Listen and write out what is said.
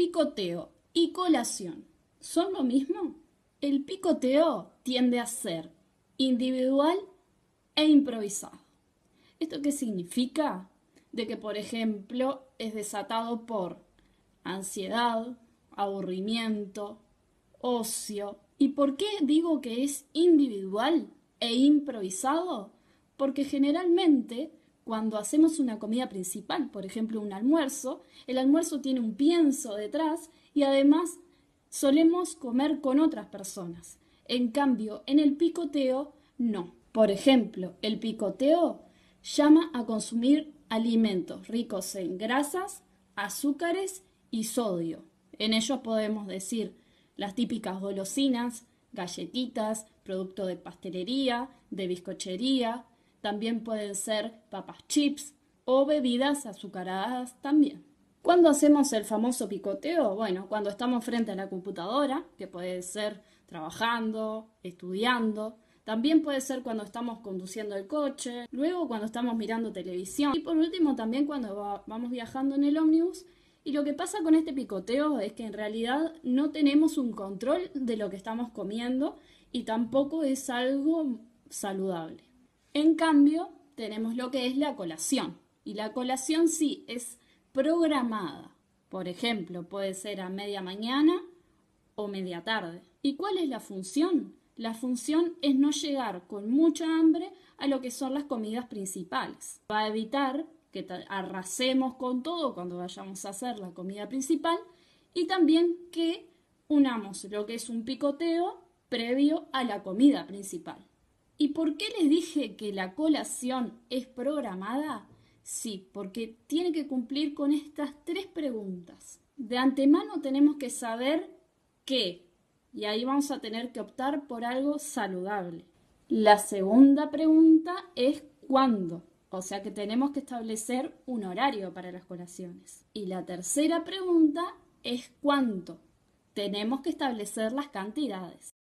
picoteo y colación son lo mismo? El picoteo tiende a ser individual e improvisado. ¿Esto qué significa? De que, por ejemplo, es desatado por ansiedad, aburrimiento, ocio. ¿Y por qué digo que es individual e improvisado? Porque generalmente cuando hacemos una comida principal, por ejemplo un almuerzo, el almuerzo tiene un pienso detrás y además solemos comer con otras personas. En cambio, en el picoteo, no. Por ejemplo, el picoteo llama a consumir alimentos ricos en grasas, azúcares y sodio. En ellos podemos decir las típicas golosinas, galletitas, producto de pastelería, de bizcochería, también pueden ser papas chips o bebidas azucaradas también. ¿Cuándo hacemos el famoso picoteo? Bueno, cuando estamos frente a la computadora, que puede ser trabajando, estudiando, también puede ser cuando estamos conduciendo el coche, luego cuando estamos mirando televisión y por último también cuando vamos viajando en el ómnibus. Y lo que pasa con este picoteo es que en realidad no tenemos un control de lo que estamos comiendo y tampoco es algo saludable. En cambio, tenemos lo que es la colación. Y la colación sí es programada. Por ejemplo, puede ser a media mañana o media tarde. ¿Y cuál es la función? La función es no llegar con mucha hambre a lo que son las comidas principales. Va a evitar que arrasemos con todo cuando vayamos a hacer la comida principal y también que unamos lo que es un picoteo previo a la comida principal. ¿Y por qué les dije que la colación es programada? Sí, porque tiene que cumplir con estas tres preguntas. De antemano tenemos que saber qué, y ahí vamos a tener que optar por algo saludable. La segunda pregunta es cuándo, o sea que tenemos que establecer un horario para las colaciones. Y la tercera pregunta es cuánto, tenemos que establecer las cantidades.